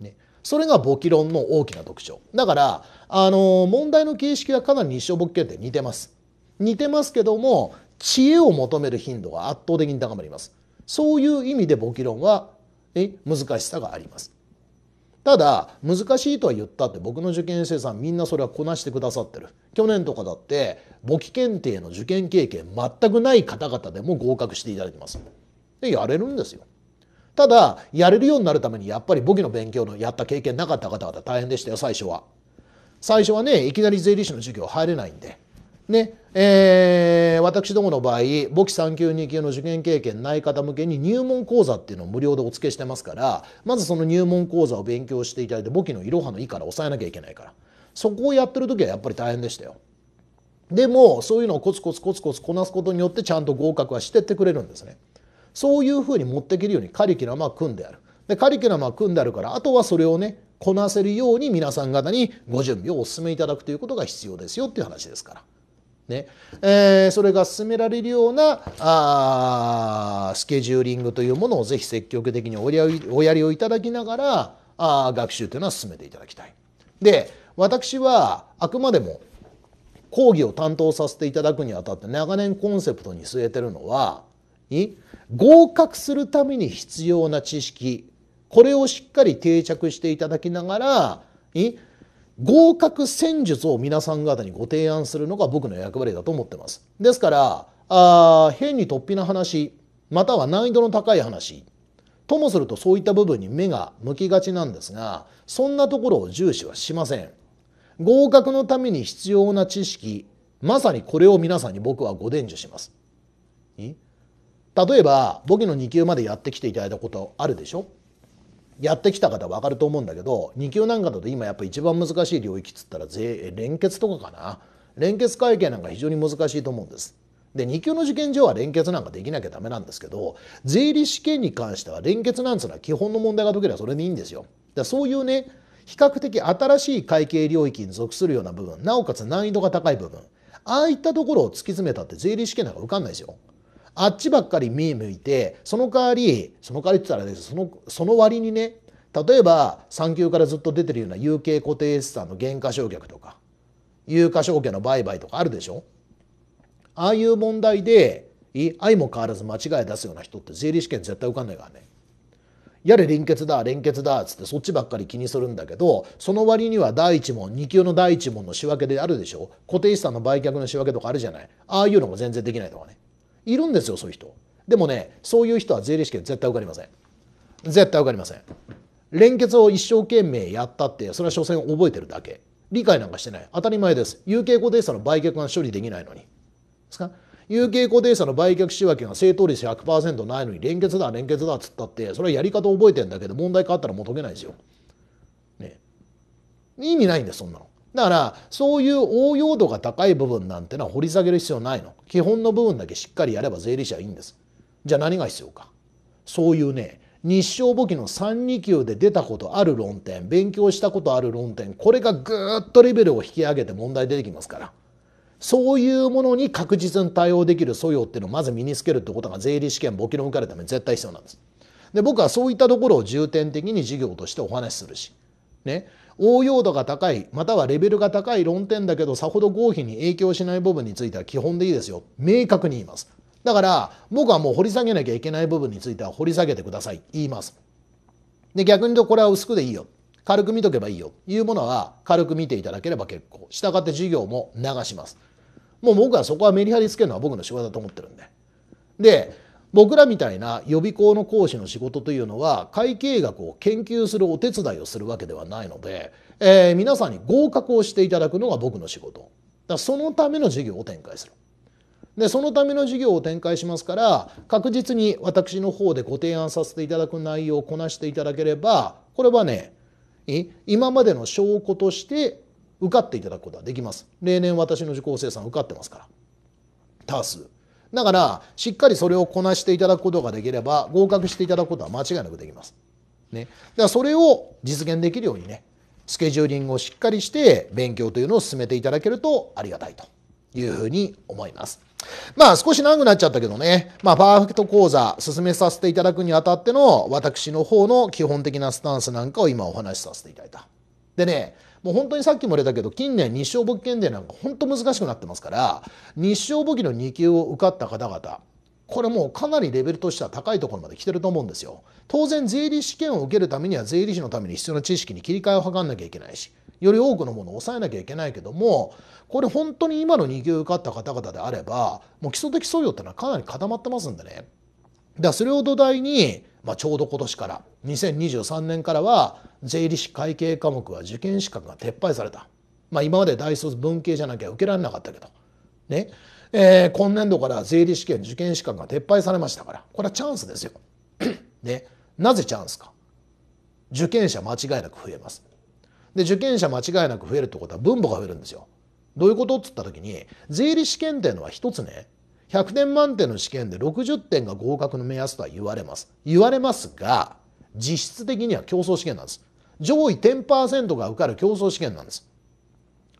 ね、それが簿記論の大きな特徴。だからあの問題の形式はかなり日照物件って似てます似てますけども知恵を求める頻度が圧倒的に高まりますそういう意味で簿記論はえ難しさがありますただ難しいとは言ったって僕の受験生さんみんなそれはこなしてくださってる去年とかだって簿記検定の受験経験全くない方々でも合格していただきますでやれるんですよただやれるようになるためにやっぱり簿記の勉強のやった経験なかった方々大変でしたよ最初は最初はねいきなり税理士の授業入れないんで。ねえー、私どもの場合簿記3級2級の受験経験ない方向けに入門講座っていうのを無料でお付けしてますからまずその入門講座を勉強していただいて簿記のいろはの「い」から抑えなきゃいけないからそこをやってる時はやっぱり大変でしたよ。でもそういうのをコツコツコツコツこなすことによってちゃんと合格はしてってくれるんですね。そういうふうに持っていけるようにカリキュラムは組んである。でカリキュラムは組んであるからあとはそれをねこなせるように皆さん方にご準備をお勧めいただくということが必要ですよっていう話ですから。ねえー、それが進められるようなあスケジューリングというものをぜひ積極的におやりおやりをいただきながらあ学習というのは進めていただきたい。で私はあくまでも講義を担当させていただくにあたって長年コンセプトに据えてるのは合格するために必要な知識これをしっかり定着していただきながら合格戦術を皆さん方にご提案するのが僕の役割だと思ってます。ですからあ変に突飛な話または難易度の高い話ともするとそういった部分に目が向きがちなんですがそんなところを重視はしません。合格のために必要な知識まさにこれを皆さんに僕はご伝授します。例えば簿記の2級までやってきていただいたことあるでしょやってきた方分かると思うんだけど2級なんかだと今やっぱ一番難しい領域っつったら連結とかかな連結会計なんか非常に難しいと思うんです。で2級の受験上は連結なんかできなきゃダメなんですけど税理試験に関しては連結なんつうのは基本の問題が解ければそれでいいんですよ。だそういうね比較的新しい会計領域に属するような部分なおかつ難易度が高い部分ああいったところを突き詰めたって税理試験なんか受かんないですよ。あっちばっかり目向いてその代わりその代わりって言ったらねそのその割にね例えば産休からずっと出てるような有形固定資産の減価償却とか有価償却の売買とかあるでしょああいう問題で相も変わらず間違い出すような人って税理士験絶対受かんないからね。やれ連結だ連結だっつってそっちばっかり気にするんだけどその割には第1問2級の第1問の仕分けであるでしょ固定資産の売却の仕分けとかあるじゃないああいうのも全然できないとかねいるんですよそういう人でもねそういう人は税理士験絶対受かりません絶対受かりません連結を一生懸命やったってそれは所詮覚えてるだけ理解なんかしてない当たり前です有形固定差の売却が処理できないのにですか有形固定差の売却仕分けが正当率100%ないのに連結だ連結だっつったってそれはやり方覚えてんだけど問題変わったらもう解けないですよ、ね、意味ないんですそんなのだからそういう応用度が高い部分なんてのは掘り下げる必要ないの基本の部分だけしっかりやれば税理士はいいんですじゃあ何が必要かそういうね日照簿記の32級で出たことある論点勉強したことある論点これがぐっとレベルを引き上げて問題出てきますからそういうものに確実に対応できる素養っていうのをまず身につけるってことが税理士試験簿記の受かるために絶対必要なんです。で僕はそういったところを重点的に授業としてお話しするし、ね、応用度が高いまたはレベルが高い論点だけどさほど合否に影響しない部分については基本でいいですよ明確に言いますだから僕はもう掘り下げなきゃいけない部分については掘り下げてください言いますで逆に言うとこれは薄くでいいよ軽く見とけばいいよいうものは軽く見ていただければ結構したがって授業も流しますもう僕はそこはメリハリつけるのは僕の仕事だと思ってるんでで僕らみたいな予備校の講師の仕事というのは会計学を研究するお手伝いをするわけではないので、えー、皆さんに合格をしていただくのが僕の仕事だそのための授業を展開するでそのための授業を展開しますから確実に私の方でご提案させていただく内容をこなしていただければこれはね今までの証拠として受かっていただくことはできます例年私の受講生さん受かってますから多数だからしっかりそれをこなしていただくことができれば合格していただくことは間違いなくできます。ね、だからそれを実現できるようにねスケジューリングをしっかりして勉強というのを進めていただけるとありがたいというふうに思います。まあ少し長くなっちゃったけどね、まあパーフェクト講座進めさせていただくにあたっての私の方の基本的なスタンスなんかを今お話しさせていただいた。でね、もう本当にさっきも言ったけど近年日照簿記検定なんか本当難しくなってますから日照簿記の2級を受かった方々これもうかなりレベルとしては高いところまで来てると思うんですよ。当然税理士試験を受けるためには税理士のために必要な知識に切り替えを図らなきゃいけないしより多くのものを抑えなきゃいけないけどもこれ本当に今の2級受かった方々であればもう基礎的素養っていうのはかなり固まってますんでね。だそれを土台に、まあ、ちょうど今年から2023年からは税理士会計科目は受験資格が撤廃された、まあ、今まで大卒文系じゃなきゃ受けられなかったけど、ねえー、今年度から税理士試験受験資格が撤廃されましたからこれはチャンスですよ。<clears throat> ね、なぜチャンスか受験者間違いなく増えます。で受験者間違いなく増えるってことは分母が増えるんですよ。どういうことっつった時に税理士試験っていうのは一つね100点満点の試験で60点が合格の目安とは言われます言われますが実質的には競争試験なんです上位10%が受かる競争試験なんです。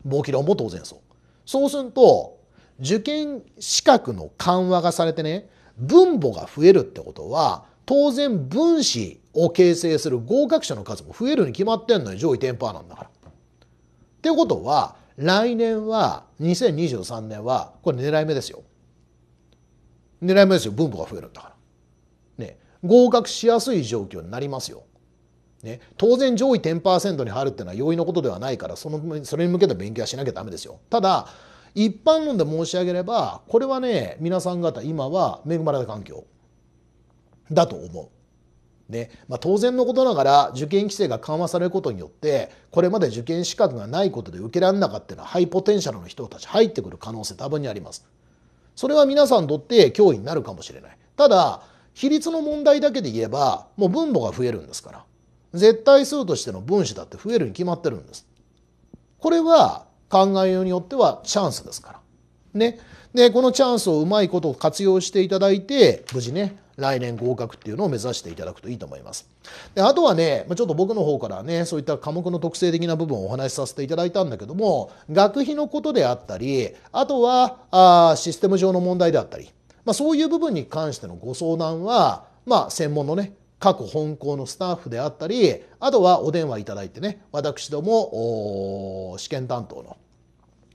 簿記論も当然そう。そうすると受験資格の緩和がされてね分母が増えるってことは当然分子を形成する合格者の数も増えるに決まってんのに上位10%なんだから。っていうことは来年は2023年はこれ狙い目ですよ。狙い目ですよ分母が増えるんだから。ね合格しやすい状況になりますよ。ね、当然上位10%に入るっていうのは容易なことではないからそのそれに向けて勉強はしなきゃダメですよ。ただ一般論で申し上げればこれはね皆さん方今は恵まれた環境だと思う。ねまあ、当然のことながら受験規制が緩和されることによってこれまで受験資格がないことで受けられなかったのはハイポテンシャルの人たち入ってくる可能性多分にあります。それは皆さんにとって脅威になるかもしれない。ただ比率の問題だけで言えばもう分母が増えるんですから。絶対数としての分子だって増えるに決まってるんです。これは考えようによってはチャンスですから。ね。で、このチャンスをうまいことを活用していただいて、無事ね、来年合格っていうのを目指していただくといいと思います。であとはね、ちょっと僕の方からね、そういった科目の特性的な部分をお話しさせていただいたんだけども、学費のことであったり、あとはあシステム上の問題であったり、まあ、そういう部分に関してのご相談は、まあ、専門のね、各本校のスタッフであったりあとはお電話いただいてね私ども試験担当の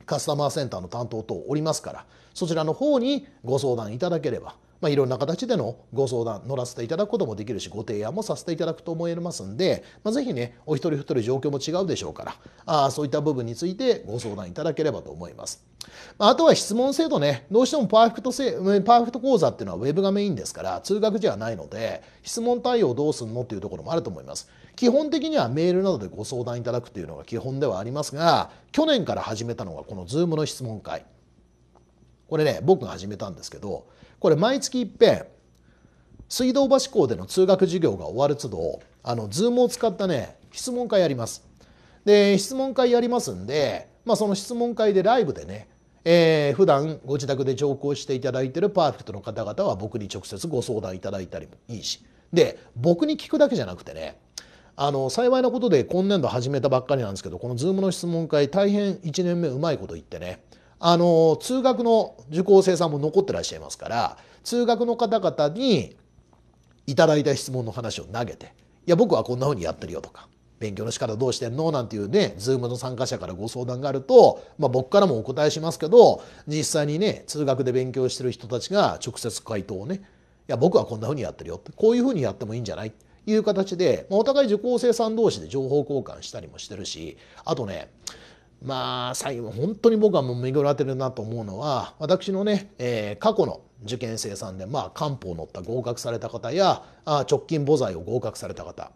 カスタマーセンターの担当等おりますからそちらの方にご相談いただければまあ、いろんな形でのご相談乗らせていただくこともできるしご提案もさせていただくと思いますんで、まあ、ぜひねお一人一人状況も違うでしょうからあそういった部分についてご相談いただければと思います。あとは質問制度ね、どうしてもパーフェクトパーフェクト講座っていうのはウェブがメインですから、通学じはないので、質問対応どうすんのっていうところもあると思います。基本的にはメールなどでご相談いただくというのが基本ではありますが、去年から始めたのがこの Zoom の質問会。これね、僕が始めたんですけど、これ毎月いっぺん水道橋校での通学授業が終わる都度あの Zoom を使ったね質問会やります。で質問会やりますんで、まあ、その質問会でライブでねえー、普段ご自宅で上降していただいてるパーフェクトの方々は僕に直接ご相談いただいたりもいいしで僕に聞くだけじゃなくてねあの幸いなことで今年度始めたばっかりなんですけどこの Zoom の質問会大変1年目うまいこと言ってねあの通学の受講生さんも残ってらっしゃいますから通学の方々にいただいた質問の話を投げて「いや僕はこんな風にやってるよ」とか「勉強の仕方どうしてんの?」なんていうね Zoom の参加者からご相談があると、まあ、僕からもお答えしますけど実際にね通学で勉強してる人たちが直接回答をね「いや僕はこんな風にやってるよ」ってこういう風にやってもいいんじゃない?」いう形で、まあ、お互い受講生さん同士で情報交換したりもしてるしあとねまあ最後本当に僕はもう巡られてるなと思うのは私のね、えー、過去の受験生さんで、まあ、漢方を乗った合格された方やあ直近母材を合格された方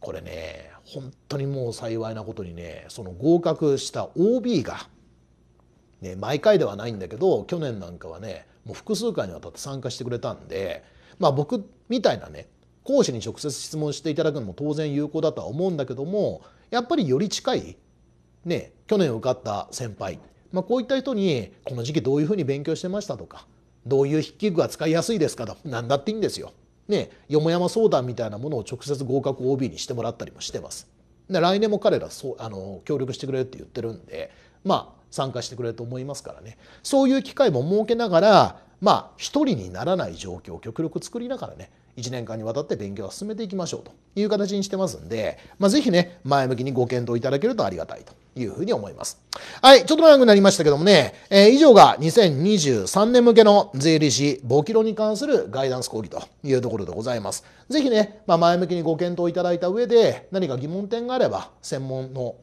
これね本当にもう幸いなことにねその合格した OB が、ね、毎回ではないんだけど去年なんかはねもう複数回にわたって参加してくれたんで、まあ、僕みたいなね講師に直接質問していただくのも当然有効だとは思うんだけどもやっぱりより近いね、去年受かった先輩、まあ、こういった人にこの時期どういうふうに勉強してましたとかどういう筆記具が使いやすいですかと何だっていいんですよ。ね、よもやま相談みたいなものを直接合格 OB にしてもらったりもしてます。で来年も彼らそうあの協力してくれるって言ってるんで、まあ、参加してくれると思いますからねそういう機会も設けながらまあ一人にならない状況を極力作りながらね1年間にわたって勉強を進めていきましょうという形にしてますんで、まあ、ぜひね、前向きにご検討いただけるとありがたいというふうに思います。はい、ちょっと長くなりましたけどもね、えー、以上が2023年向けの税理士、5記論に関するガイダンス講義というところでございます。ぜひね、まあ、前向きにご検討いただいた上で、何か疑問点があれば、専門の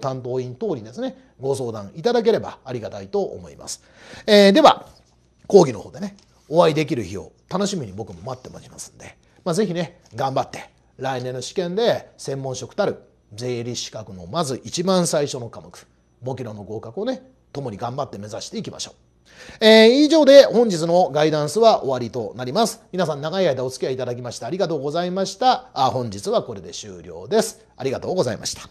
担当員等にですね、ご相談いただければありがたいと思います。えー、では、講義の方でね、お会いできる日を楽しみに僕も待って待りますんで、まあ、ぜひね頑張って来年の試験で専門職たる税理士資格のまず一番最初の科目簿記の合格をね共に頑張って目指していきましょう。えー、以上で本日のガイダンスは終わりとなります。皆さん長い間お付き合いいただきましてありがとうございました。あ本日はこれで終了です。ありがとうございました。